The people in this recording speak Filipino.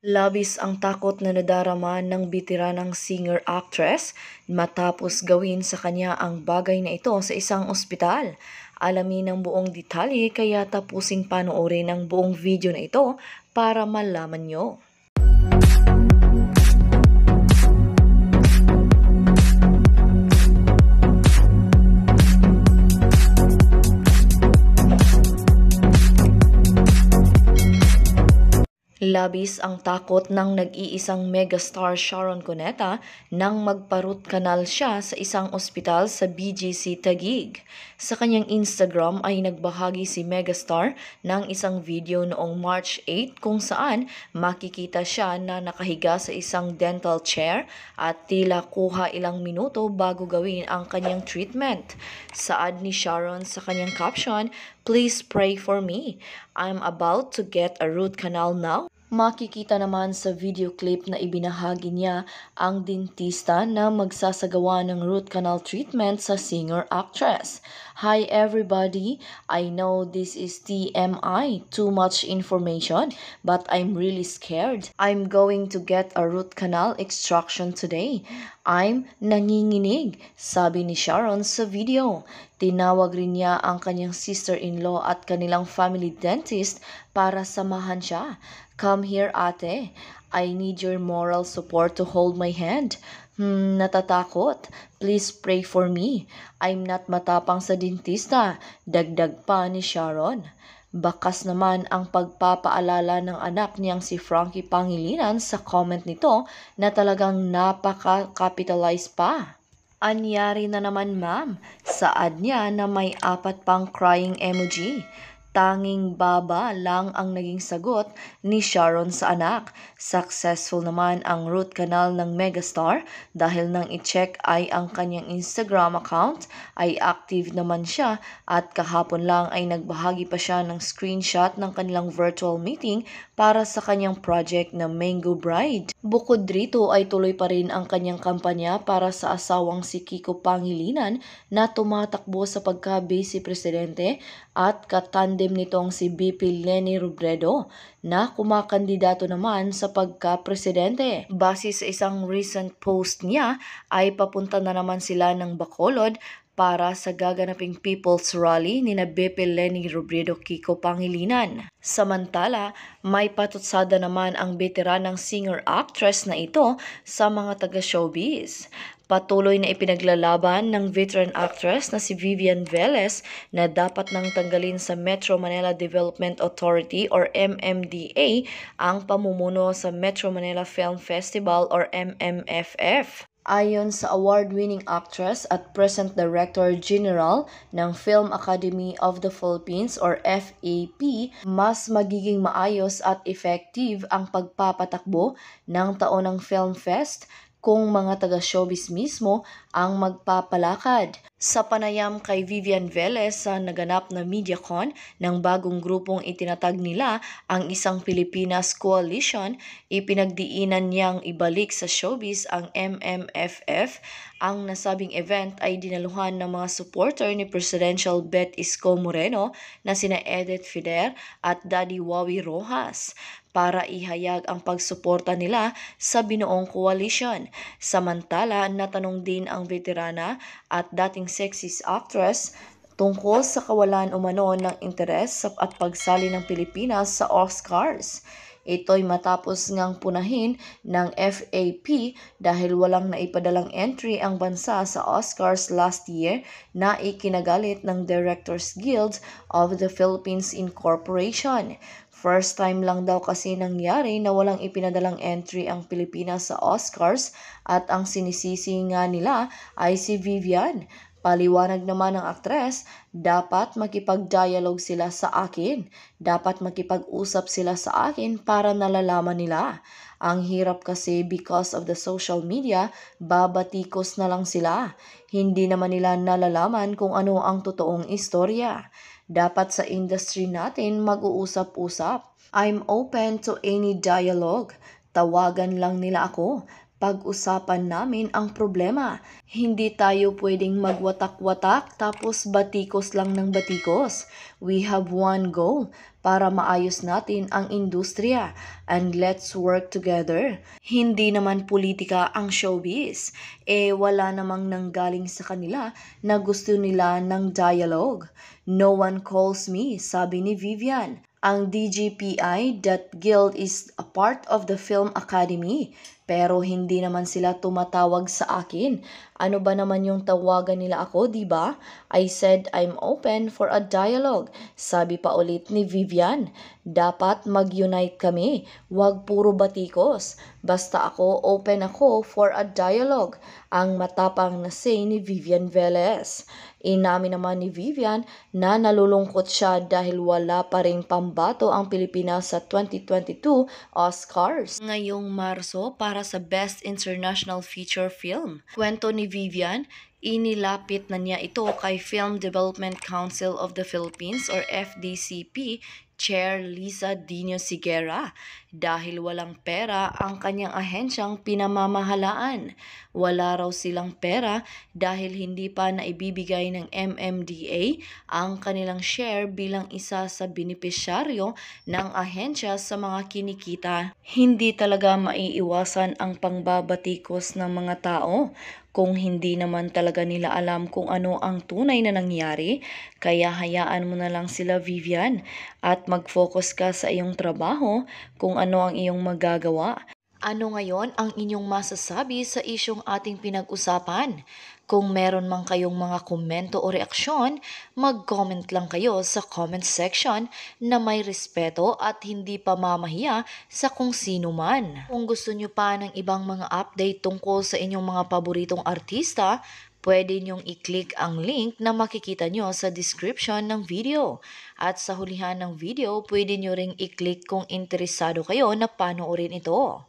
Labis ang takot na nadarama ng bitiranang singer-actress matapos gawin sa kanya ang bagay na ito sa isang ospital. Alamin ang buong detalye kaya tapusin panoorin ang buong video na ito para malaman nyo. labis ang takot ng nag-iisang megastar Sharon Cuneta nang magparut kanal siya sa isang ospital sa BGC Taguig. Sa kanyang Instagram ay nagbahagi si megastar ng isang video noong March 8 kung saan makikita siya na nakahiga sa isang dental chair at tila kuha ilang minuto bago gawin ang kanyang treatment. Saad ni Sharon sa kanyang caption, Please pray for me. I'm about to get a root canal now. Makikita naman sa video clip na ibinahagi niya ang dentista na magsasagawa ng root canal treatment sa singer-actress. Hi everybody, I know this is TMI, too much information, but I'm really scared. I'm going to get a root canal extraction today. I'm nanginginig, sabi ni Sharon sa video. Tinawag rin niya ang kanyang sister-in-law at kanilang family dentist para samahan siya. Come here ate, I need your moral support to hold my hand. Hmm, natatakot. Please pray for me. I'm not matapang sa dentista. Dagdag pa ni Sharon. Bakas naman ang pagpapaalala ng anak niyang si Frankie Pangilinan sa comment nito na talagang napaka capitalized pa. Anyari na naman ma'am, saad niya na may apat pang crying emoji Tanging baba lang ang naging sagot ni Sharon sa anak. Successful naman ang root canal ng megastar dahil nang i-check ay ang kanyang Instagram account ay active naman siya at kahapon lang ay nagbahagi pa siya ng screenshot ng kanilang virtual meeting para sa kanyang project na Mango Bride. Bukod rito ay tuloy pa rin ang kanyang kampanya para sa asawang si Kiko Pangilinan na tumatakbo sa pagka-vice presidente at katanda kinondem nitong si BP Lenny Robredo na kumakandidato naman sa pagka-presidente. Base sa isang recent post niya ay papunta na naman sila ng Bacolod para sa gaganaping People's Rally ni na BP Lenny Robredo Kiko Pangilinan. Samantala, may patutsada naman ang veteranang singer-actress na ito sa mga taga-showbiz. Patuloy na ipinaglalaban ng veteran actress na si Vivian Velez na dapat nang tanggalin sa Metro Manila Development Authority or MMDA ang pamumuno sa Metro Manila Film Festival or MMFF ayon sa award-winning actress at present Director General ng Film Academy of the Philippines or FAP, mas magiging maayos at effective ang pagpapatakbo ng taon ng Film Fest kung mga taga-showbiz mismo ang magpapalakad. Sa panayam kay Vivian Velez sa naganap na MediaCon ng bagong grupong itinatag nila ang isang Pilipinas coalition, ipinagdiinan niyang ibalik sa showbiz ang MMFF. Ang nasabing event ay dinaluhan ng mga supporter ni Presidential Bet Isko Moreno na sina Edith Fider at Daddy Wawi Rojas para ihayag ang pagsuporta nila sa binuong koalisyon. Samantala, natanong din ang veterana at dating sexist actress tungkol sa kawalan umano ng interes at pagsali ng Pilipinas sa Oscars. Ito'y matapos ngang punahin ng FAP dahil walang naipadalang entry ang bansa sa Oscars last year na ikinagalit ng Directors Guild of the Philippines Incorporation. First time lang daw kasi nangyari na walang ipinadalang entry ang Pilipinas sa Oscars at ang sinisisi nga nila ay si Vivian Paliwanag naman ng aktres, dapat makipag-dialogue sila sa akin. Dapat makipag-usap sila sa akin para nalalaman nila. Ang hirap kasi because of the social media, babatikos na lang sila. Hindi naman nila nalalaman kung ano ang totoong istorya. Dapat sa industry natin mag-uusap-usap. I'm open to any dialogue. Tawagan lang nila ako. Pag-usapan namin ang problema. Hindi tayo pwedeng magwatak-watak tapos batikos lang ng batikos. We have one goal para maayos natin ang industriya and let's work together. Hindi naman politika ang showbiz. Eh wala namang nanggaling sa kanila na gusto nila ng dialogue. No one calls me, sabi ni Vivian. Ang DGPI that guild is a part of the Film Academy. Pero hindi naman sila tumatawag sa akin. Ano ba naman yung tawagan nila ako, di ba? I said I'm open for a dialogue. Sabi pa ulit ni Vivian, dapat mag-unite kami. Huwag puro batikos. Basta ako, open ako for a dialogue. Ang matapang na say ni Vivian Velez. Inamin naman ni Vivian na nalulungkot siya dahil wala pa rin pambato ang Pilipinas sa 2022 Oscars. Ngayong Marso para para sa Best International Feature Film. Kwento ni Vivian, inilapit na niya ito kay Film Development Council of the Philippines or FDCP Chair Lisa Dino Sigera dahil walang pera ang kanyang ahensyang pinamamahalaan. Wala raw silang pera dahil hindi pa naibibigay ng MMDA ang kanilang share bilang isa sa benepisyaryo ng ahensya sa mga kinikita. Hindi talaga maiiwasan ang pangbabatikos ng mga tao kung hindi naman talaga nila alam kung ano ang tunay na nangyari, kaya hayaan mo na lang sila Vivian at mag-focus ka sa iyong trabaho kung ano ang iyong magagawa. Ano ngayon ang inyong masasabi sa isyong ating pinag-usapan? Kung meron mang kayong mga komento o reaksyon, mag-comment lang kayo sa comment section na may respeto at hindi pa mamahiya sa kung sino man. Kung gusto nyo pa ng ibang mga update tungkol sa inyong mga paboritong artista, Pwede niyong i-click ang link na makikita nyo sa description ng video. At sa hulihan ng video, pwede nyo ring i-click kung interesado kayo na panoorin ito.